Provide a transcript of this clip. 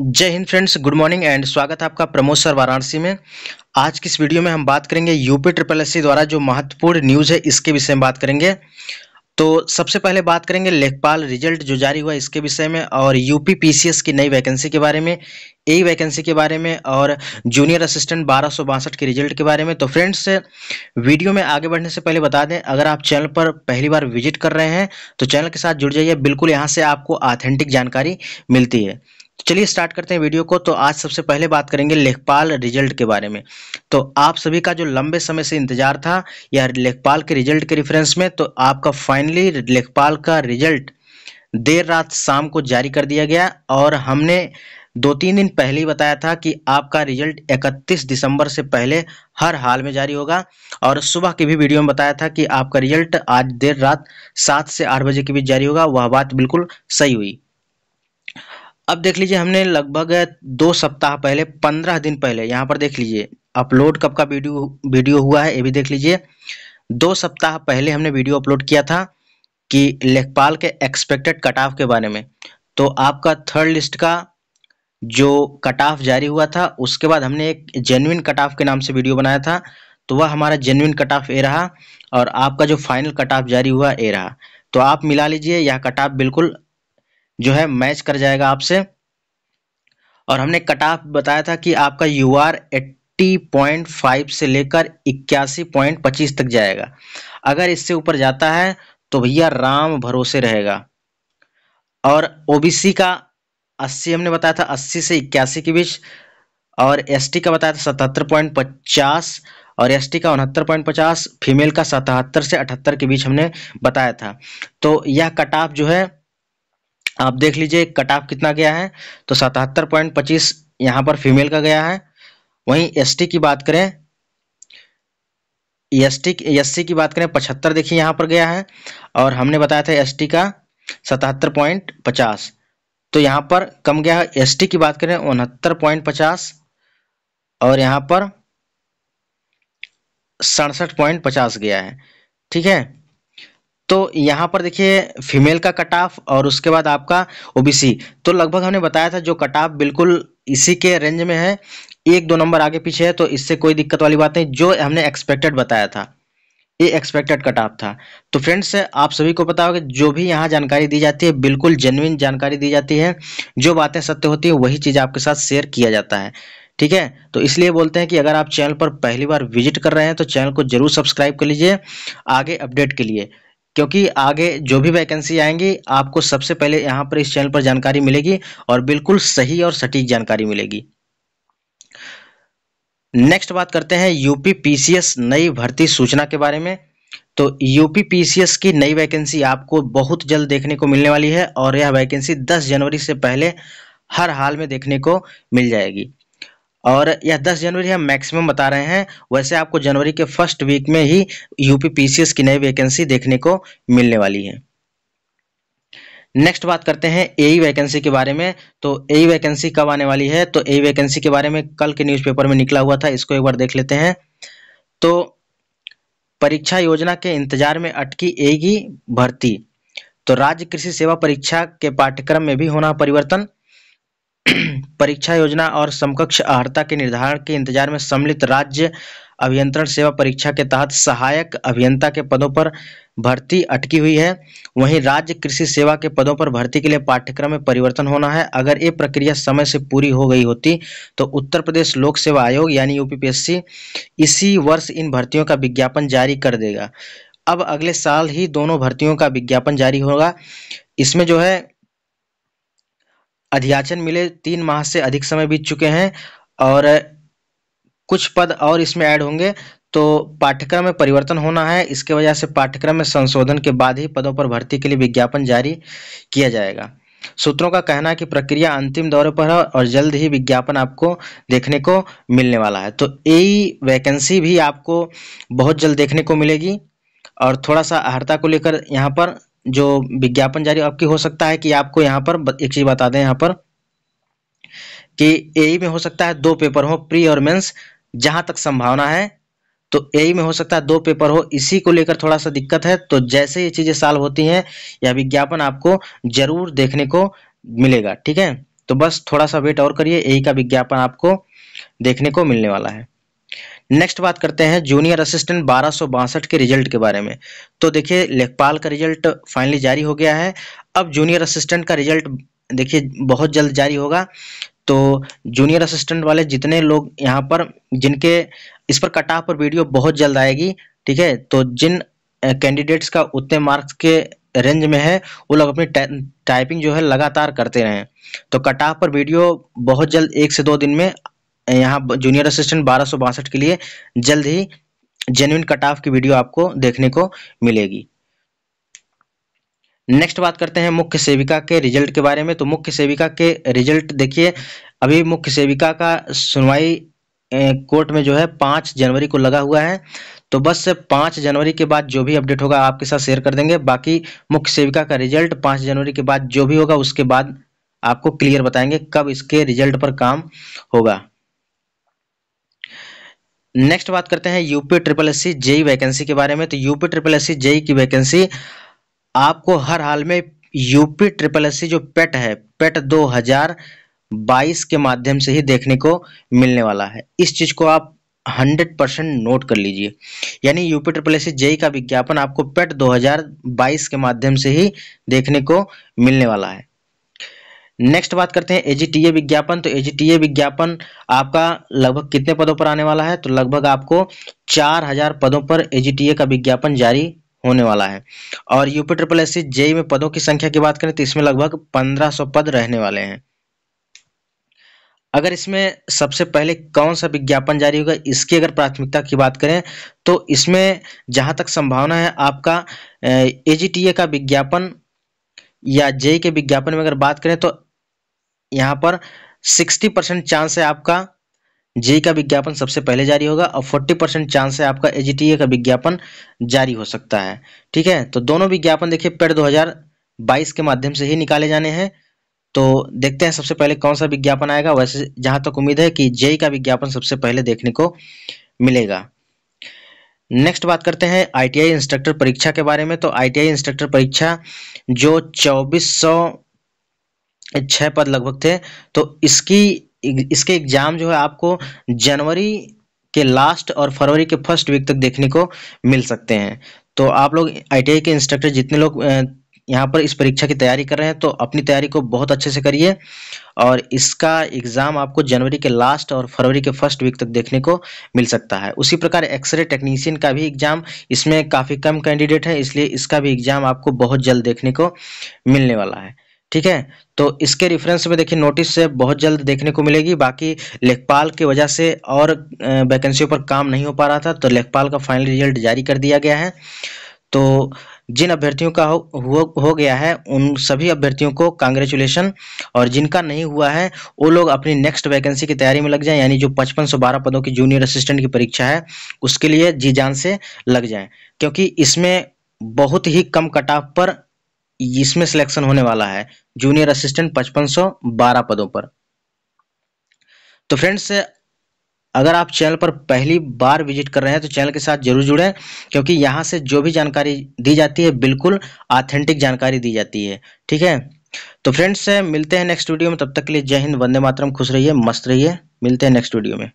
जय हिंद friends good morning and स्वागत है आपका प्रमोद सर वाराणसी में आज की इस वीडियो में हम बात करेंगे यूपी ट्रिपल एस द्वारा जो महत्वपूर्ण न्यूज़ है इसके विषय में बात करेंगे तो सबसे पहले बात करेंगे लेखपाल रिजल्ट जो जारी हुआ इसके विषय में और यूपी पीसीएस की नई वैकेंसी के बारे में ए वैकेंसी के बारे में और जूनियर असिस्टेंट बारह के रिजल्ट के बारे में तो फ्रेंड्स वीडियो में आगे बढ़ने से पहले बता दें अगर आप चैनल पर पहली बार विजिट कर रहे हैं तो चैनल के साथ जुड़ जाइए बिल्कुल यहाँ से आपको ऑथेंटिक जानकारी मिलती है तो चलिए स्टार्ट करते हैं वीडियो को तो आज सबसे पहले बात करेंगे लेखपाल रिजल्ट के बारे में तो आप सभी का जो लंबे समय से इंतजार था या लेखपाल के रिजल्ट के रेफरेंस में तो आपका फाइनली लेखपाल का रिजल्ट देर रात शाम को जारी कर दिया गया और हमने दो तीन दिन पहले ही बताया था कि आपका रिजल्ट 31 दिसंबर से पहले हर हाल में जारी होगा और सुबह की भी वीडियो में बताया था कि आपका रिजल्ट आज देर रात सात से आठ बजे के बीच जारी होगा वह बात बिल्कुल सही हुई अब देख लीजिए हमने लगभग दो सप्ताह पहले पंद्रह दिन पहले यहाँ पर देख लीजिए अपलोड कब का वीडियो वीडियो हुआ है ये भी देख लीजिए दो सप्ताह पहले हमने वीडियो अपलोड किया था कि लेखपाल के एक्सपेक्टेड कट ऑफ के बारे में तो आपका थर्ड लिस्ट का जो कट ऑफ जारी हुआ था उसके बाद हमने एक जेनविन कट ऑफ के नाम से वीडियो बनाया था तो वह हमारा जेनविन कट ऑफ ए रहा और आपका जो फाइनल कट ऑफ जारी हुआ ए रहा तो आप मिला लीजिए यह कट ऑफ बिल्कुल जो है मैच कर जाएगा आपसे और हमने कट ऑफ बताया था कि आपका U R eighty point five से लेकर इक्यासी पॉइंट पच्चीस तक जाएगा अगर इससे ऊपर जाता है तो भैया राम भरोसे रहेगा और ओबीसी का अस्सी हमने बताया था अस्सी से इक्यासी के बीच और एसटी का बताया था सतहत्तर पॉइंट पचास और एसटी का उनहत्तर पॉइंट पचास फीमेल का सतहत्तर से अठहत्तर के बीच हमने बताया था तो यह कट ऑफ जो है आप देख लीजिए कट ऑफ कितना गया है तो सतहत्तर पॉइंट पच्चीस यहाँ पर फीमेल का गया है वहीं एसटी की बात करें एस टी एस की बात करें पचहत्तर देखिए यहाँ पर गया है और हमने बताया था एस का सतहत्तर पॉइंट पचास तो यहाँ पर कम गया है एस की बात करें उनहत्तर पॉइंट पचास और यहाँ पर सड़सठ पॉइंट पचास गया है ठीक है तो यहाँ पर देखिए फीमेल का कट ऑफ और उसके बाद आपका ओबीसी तो लगभग हमने बताया था जो कट ऑफ बिल्कुल इसी के रेंज में है एक दो नंबर आगे पीछे है तो इससे कोई दिक्कत वाली बात नहीं जो हमने एक्सपेक्टेड बताया था ये एक्सपेक्टेड कट ऑफ था तो फ्रेंड्स आप सभी को पता होगा जो भी यहाँ जानकारी दी जाती है बिल्कुल जेनविन जानकारी दी जाती है जो बातें सत्य होती है वही चीज़ आपके साथ शेयर किया जाता है ठीक है तो इसलिए बोलते हैं कि अगर आप चैनल पर पहली बार विजिट कर रहे हैं तो चैनल को जरूर सब्सक्राइब कर लीजिए आगे अपडेट के लिए क्योंकि आगे जो भी वैकेंसी आएंगी आपको सबसे पहले यहाँ पर इस चैनल पर जानकारी मिलेगी और बिल्कुल सही और सटीक जानकारी मिलेगी नेक्स्ट बात करते हैं यूपी पीसीएस नई भर्ती सूचना के बारे में तो यूपी पीसीएस की नई वैकेंसी आपको बहुत जल्द देखने को मिलने वाली है और यह वैकेंसी 10 जनवरी से पहले हर हाल में देखने को मिल जाएगी और यह 10 जनवरी हम मैक्सिमम बता रहे हैं वैसे आपको जनवरी के फर्स्ट वीक में ही यूपी पीसीएस की नई वैकेंसी देखने को मिलने वाली है नेक्स्ट बात करते हैं ए वैकेंसी e के बारे में तो ए वैकेंसी e कब आने वाली है तो ए वैकेंसी e के बारे में कल के न्यूज़पेपर में निकला हुआ था इसको एक बार देख लेते हैं तो परीक्षा योजना के इंतजार में अटकी एगी भर्ती तो राज्य कृषि सेवा परीक्षा के पाठ्यक्रम में भी होना परिवर्तन परीक्षा योजना और समकक्ष अर्हता के निर्धारण के इंतजार में सम्मिलित राज्य अभियंत्रण सेवा परीक्षा के तहत सहायक अभियंता के पदों पर भर्ती अटकी हुई है वहीं राज्य कृषि सेवा के पदों पर भर्ती के लिए पाठ्यक्रम में परिवर्तन होना है अगर ये प्रक्रिया समय से पूरी हो गई होती तो उत्तर प्रदेश लोक सेवा आयोग यानी यूपीपीएससी इसी वर्ष इन भर्तियों का विज्ञापन जारी कर देगा अब अगले साल ही दोनों भर्तियों का विज्ञापन जारी होगा इसमें जो है अध्याचन मिले तीन माह से अधिक समय बीत चुके हैं और कुछ पद और इसमें ऐड होंगे तो पाठ्यक्रम में परिवर्तन होना है इसके वजह से पाठ्यक्रम में संशोधन के बाद ही पदों पर भर्ती के लिए विज्ञापन जारी किया जाएगा सूत्रों का कहना है कि प्रक्रिया अंतिम दौरे पर है और जल्द ही विज्ञापन आपको देखने को मिलने वाला है तो यही वैकेंसी e भी आपको बहुत जल्द देखने को मिलेगी और थोड़ा सा अहर्ता को लेकर यहाँ पर जो विज्ञापन जारी आपकी हो सकता है कि आपको यहाँ पर एक चीज़ बता दें यहाँ पर कि ए में हो सकता है दो पेपर हो प्री और मेंस जहां तक संभावना है तो ए में हो सकता है दो पेपर हो इसी को लेकर थोड़ा सा दिक्कत है तो जैसे ये चीज़ें सॉल्व होती हैं यह विज्ञापन आपको जरूर देखने को मिलेगा ठीक है तो बस थोड़ा सा वेट और करिए ए का विज्ञापन आपको देखने को मिलने वाला है नेक्स्ट बात करते हैं जूनियर असिस्टेंट बारह के रिजल्ट के बारे में तो देखिए लेखपाल का रिजल्ट फाइनली जारी हो गया है अब जूनियर असिस्टेंट का रिजल्ट देखिए बहुत जल्द जारी होगा तो जूनियर असिस्टेंट वाले जितने लोग यहाँ पर जिनके इस पर कट ऑफ पर वीडियो बहुत जल्द आएगी ठीक है तो जिन कैंडिडेट्स का उतने मार्क्स के रेंज में है वो लोग अपनी टाइपिंग जो है लगातार करते रहें तो कट ऑफ पर वीडियो बहुत जल्द एक से दो दिन में यहाँ जूनियर असिस्टेंट बारह के लिए जल्द ही जेन्यून कट ऑफ की वीडियो आपको देखने को मिलेगी नेक्स्ट बात करते हैं मुख्य सेविका के रिजल्ट के बारे में तो मुख्य सेविका के रिजल्ट देखिए अभी मुख्य सेविका का सुनवाई कोर्ट में जो है पाँच जनवरी को लगा हुआ है तो बस पाँच जनवरी के बाद जो भी अपडेट होगा आपके साथ शेयर कर देंगे बाकी मुख्य सेविका का रिजल्ट पाँच जनवरी के बाद जो भी होगा उसके बाद आपको क्लियर बताएंगे कब इसके रिजल्ट पर काम होगा नेक्स्ट बात करते हैं UP triple S C JE vacancy के बारे में तो UP triple S C JE की वैकेंसी आपको हर हाल में यूपी ट्रिपल एस सी जो पेट e है पेट 2022 e के माध्यम से ही देखने को मिलने वाला है इस चीज को आप 100 परसेंट नोट कर लीजिए यानी UP triple S C JE का विज्ञापन आपको पेट 2022 e के माध्यम से ही देखने को मिलने वाला है नेक्स्ट बात करते हैं एजीटीए विज्ञापन तो एजीटीए विज्ञापन आपका लगभग कितने पदों पर आने वाला है तो लगभग आपको चार हजार पदों पर एजीटीए का विज्ञापन जारी होने वाला है और यूपी ट्रिपल एस जेई में पदों की संख्या की बात करें तो इसमें लगभग 1500 पद रहने वाले हैं अगर इसमें सबसे पहले कौन सा विज्ञापन जारी होगा इसकी अगर प्राथमिकता की बात करें तो इसमें जहां तक संभावना है आपका एजीटीए का विज्ञापन या जेई के विज्ञापन में अगर बात करें तो यहाँ पर 60 परसेंट चांस है आपका जे का विज्ञापन सबसे पहले जारी होगा और 40 परसेंट चांस है आपका एजीटीए e का विज्ञापन जारी हो सकता है ठीक है तो दोनों विज्ञापन देखिए पेड़ 2022 के माध्यम से ही निकाले जाने हैं तो देखते हैं सबसे पहले कौन सा विज्ञापन आएगा वैसे जहां तक उम्मीद है कि जे का विज्ञापन सबसे पहले देखने को मिलेगा नेक्स्ट बात करते हैं आईटीआई इंस्ट्रक्टर परीक्षा के बारे में तो आईटीआई इंस्ट्रक्टर परीक्षा जो चौबीस छः पद लगभग थे तो इसकी इसके एग्जाम जो है आपको जनवरी के लास्ट और फरवरी के फर्स्ट वीक तक देखने को मिल सकते हैं तो आप लोग आई के इंस्ट्रक्टर जितने लोग यहाँ पर इस परीक्षा की तैयारी कर रहे हैं तो अपनी तैयारी को बहुत अच्छे से करिए और इसका एग्ज़ाम आपको जनवरी के लास्ट और फरवरी के फर्स्ट वीक तक देखने को मिल सकता है उसी प्रकार एक्सरे टेक्नीशियन का भी एग्ज़ाम इसमें काफ़ी कम कैंडिडेट है इसलिए इसका भी एग्ज़ाम आपको बहुत जल्द देखने को मिलने वाला है ठीक है तो इसके रेफरेंस में देखिए नोटिस से बहुत जल्द देखने को मिलेगी बाकी लेखपाल की वजह से और वैकेंसियों पर काम नहीं हो पा रहा था तो लेखपाल का फाइनल रिजल्ट जारी कर दिया गया है तो जिन अभ्यर्थियों का हो, हो, हो गया है उन सभी अभ्यर्थियों को कांग्रेचुलेशन और जिनका नहीं हुआ है वो लोग अपनी नेक्स्ट वैकेंसी की तैयारी में लग जाएं यानी जो 5512 पदों की जूनियर असिस्टेंट की परीक्षा है उसके लिए जी जान से लग जाएं क्योंकि इसमें बहुत ही कम कटाव पर इसमें सिलेक्शन होने वाला है जूनियर असिस्टेंट पचपन सौ बारह पदों पर तो फ्रेंड्स अगर आप चैनल पर पहली बार विजिट कर रहे हैं तो चैनल के साथ जरूर जुड़ें क्योंकि यहां से जो भी जानकारी दी जाती है बिल्कुल ऑथेंटिक जानकारी दी जाती है ठीक है तो फ्रेंड्स मिलते हैं नेक्स्ट वीडियो में तब तक के लिए जय हिंद वंदे मातरम खुश रहिए मस्त रहिए मिलते हैं नेक्स्ट वीडियो में